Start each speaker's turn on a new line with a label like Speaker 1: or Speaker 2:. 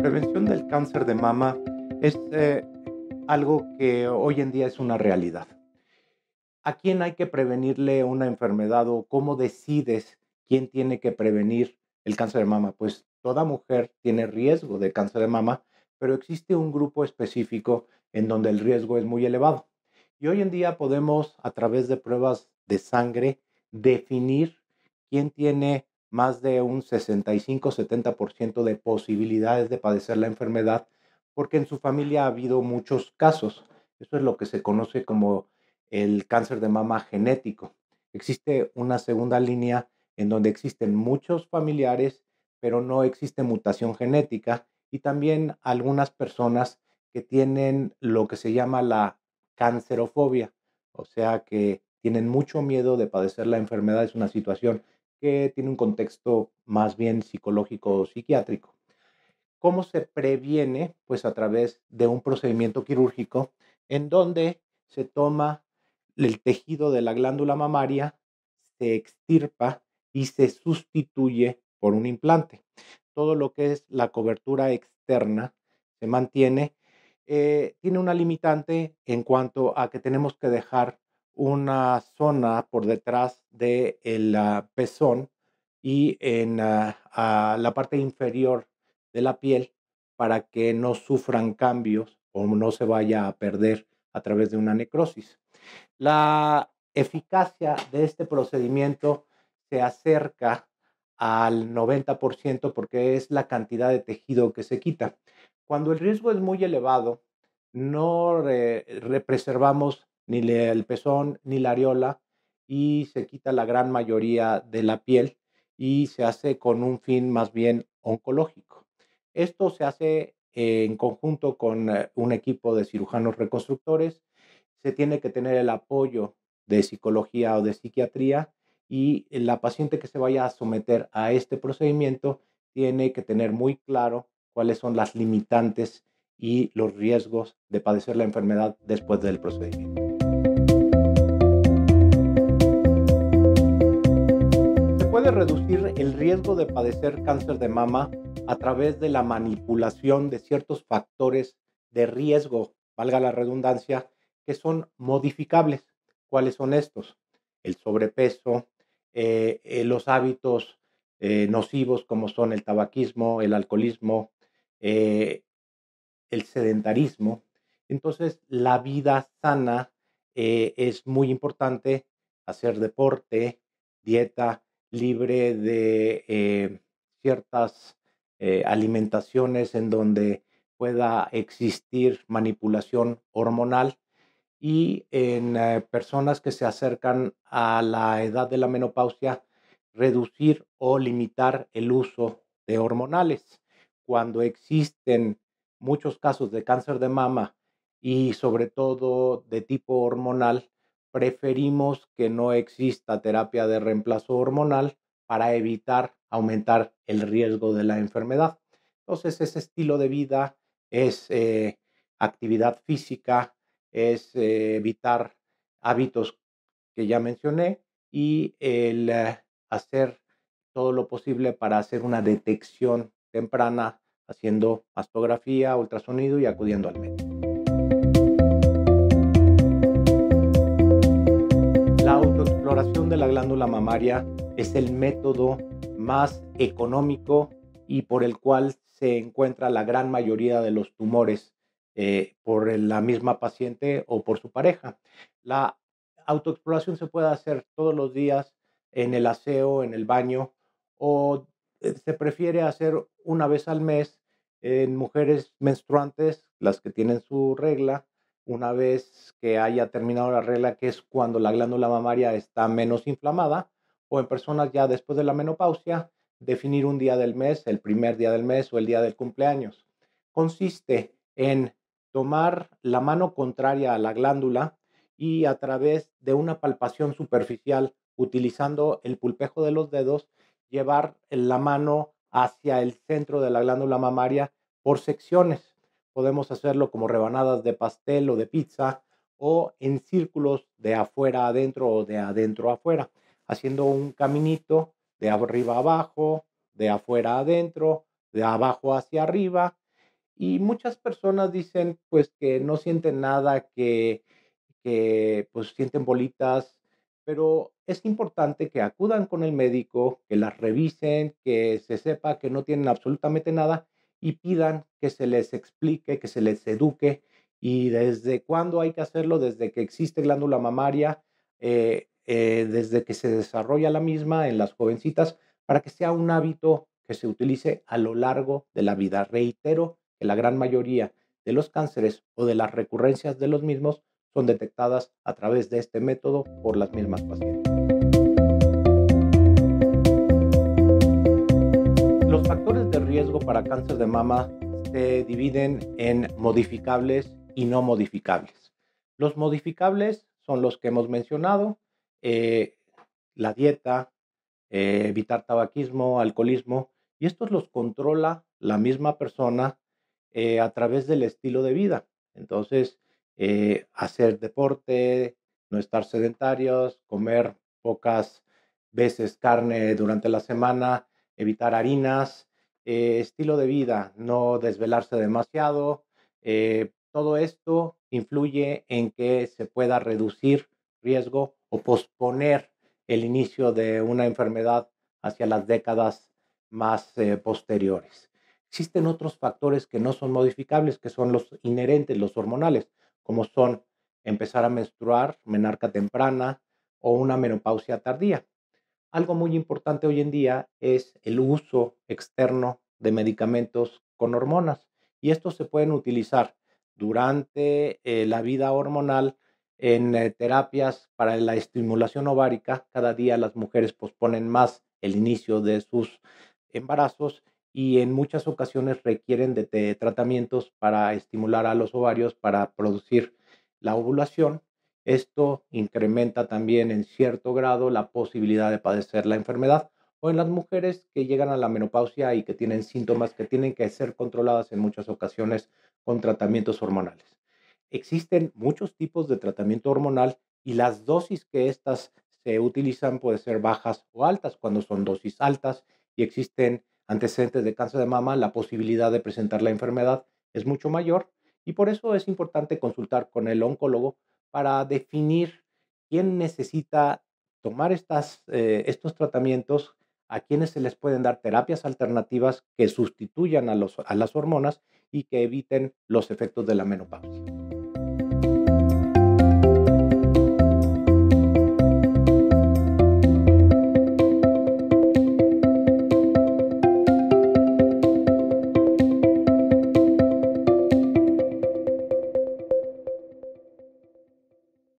Speaker 1: prevención del cáncer de mama es eh, algo que hoy en día es una realidad. ¿A quién hay que prevenirle una enfermedad o cómo decides quién tiene que prevenir el cáncer de mama? Pues toda mujer tiene riesgo de cáncer de mama, pero existe un grupo específico en donde el riesgo es muy elevado. Y hoy en día podemos, a través de pruebas de sangre, definir quién tiene más de un 65-70% de posibilidades de padecer la enfermedad porque en su familia ha habido muchos casos. Eso es lo que se conoce como el cáncer de mama genético. Existe una segunda línea en donde existen muchos familiares, pero no existe mutación genética y también algunas personas que tienen lo que se llama la cancerofobia, o sea que tienen mucho miedo de padecer la enfermedad, es una situación que tiene un contexto más bien psicológico o psiquiátrico. ¿Cómo se previene? Pues a través de un procedimiento quirúrgico en donde se toma el tejido de la glándula mamaria, se extirpa y se sustituye por un implante. Todo lo que es la cobertura externa se mantiene. Eh, tiene una limitante en cuanto a que tenemos que dejar una zona por detrás de el ah, pezón y en ah, la parte inferior de la piel para que no sufran cambios o no se vaya a perder a través de una necrosis. La eficacia de este procedimiento se acerca al 90% porque es la cantidad de tejido que se quita. Cuando el riesgo es muy elevado, no preservamos ni el pezón, ni la areola, y se quita la gran mayoría de la piel y se hace con un fin más bien oncológico. Esto se hace en conjunto con eh, un equipo de cirujanos reconstructores. Se tiene que tener el apoyo de psicología o de psiquiatría y la paciente que se vaya a someter a este procedimiento tiene que tener muy claro cuáles son las limitantes y los riesgos de padecer la enfermedad después del procedimiento. puede reducir el riesgo de padecer cáncer de mama a través de la manipulación de ciertos factores de riesgo, valga la redundancia, que son modificables. ¿Cuáles son estos? El sobrepeso, eh, eh, los hábitos eh, nocivos como son el tabaquismo, el alcoholismo, el sedentarismo. Entonces, la vida sana es muy importante, hacer deporte, dieta, libre de eh, ciertas eh, alimentaciones en donde pueda existir manipulación hormonal y en eh, personas que se acercan a la edad de la menopausia, reducir o limitar el uso de hormonales. Cuando existen muchos casos de cáncer de mama y sobre todo de tipo hormonal, preferimos que no exista terapia de reemplazo hormonal para evitar aumentar el riesgo de la enfermedad. Entonces, ese estilo de vida es eh, actividad física, es eh, evitar hábitos que ya mencioné y el eh, hacer todo lo posible para hacer una detección temprana haciendo mastografía, ultrasonido y acudiendo al médico. de la glándula mamaria es el método más económico y por el cual se encuentra la gran mayoría de los tumores eh, por la misma paciente o por su pareja. La autoexploración se puede hacer todos los días en el aseo, en el baño, o eh, se prefiere hacer una vez al mes en mujeres menstruantes, las que tienen su regla, una vez que haya terminado la regla, que es cuando la glándula mamaria está menos inflamada, o en personas ya después de la menopausia, definir un día del mes, el primer día del mes o el día del cumpleaños. Consiste en tomar la mano contraria a la glándula y a través de una palpación superficial, utilizando el pulpejo de los dedos, llevar la mano hacia el centro de la glándula mamaria por secciones Podemos hacerlo como rebanadas de pastel o de pizza o en círculos de afuera adentro o de adentro afuera, haciendo un caminito de arriba abajo, de afuera adentro, de abajo hacia arriba. Y muchas personas dicen pues que no sienten nada, que, que pues sienten bolitas, pero es importante que acudan con el médico, que las revisen, que se sepa que no tienen absolutamente nada y pidan que se les explique, que se les eduque y desde cuándo hay que hacerlo, desde que existe glándula mamaria, eh, eh, desde que se desarrolla la misma en las jovencitas, para que sea un hábito que se utilice a lo largo de la vida. Reitero que la gran mayoría de los cánceres o de las recurrencias de los mismos son detectadas a través de este método por las mismas pacientes. Los factores riesgo para cáncer de mama se dividen en modificables y no modificables. Los modificables son los que hemos mencionado, eh, la dieta, eh, evitar tabaquismo, alcoholismo, y estos los controla la misma persona eh, a través del estilo de vida. Entonces, hacer deporte, no estar sedentarios, comer pocas veces carne durante la semana, evitar harinas, eh, estilo de vida, no desvelarse demasiado. Eh, todo esto influye en que se pueda reducir riesgo o posponer el inicio de una enfermedad hacia las décadas más eh, posteriores. Existen otros factores que no son modificables, que son los inherentes, los hormonales, como son empezar a menstruar, menarca temprana o una menopausia tardía. Algo muy importante hoy en día es el uso externo de medicamentos con hormonas y estos se pueden utilizar durante eh, la vida hormonal en eh, terapias para la estimulación ovárica. Cada día las mujeres posponen más el inicio de sus embarazos y en muchas ocasiones requieren de tratamientos para estimular a los ovarios para producir la ovulación esto incrementa también en cierto grado la posibilidad de padecer la enfermedad o en las mujeres que llegan a la menopausia y que tienen síntomas que tienen que ser controladas en muchas ocasiones con tratamientos hormonales. Existen muchos tipos de tratamiento hormonal y las dosis que estas se utilizan pueden ser bajas o altas. Cuando son dosis altas y existen antecedentes de cáncer de mama, la posibilidad de presentar la enfermedad es mucho mayor y por eso es importante consultar con el oncólogo para definir quién necesita tomar eh, estos tratamientos, a quienes se les pueden dar terapias alternativas que sustituyan a, a las hormonas y que eviten los efectos de la menopausia.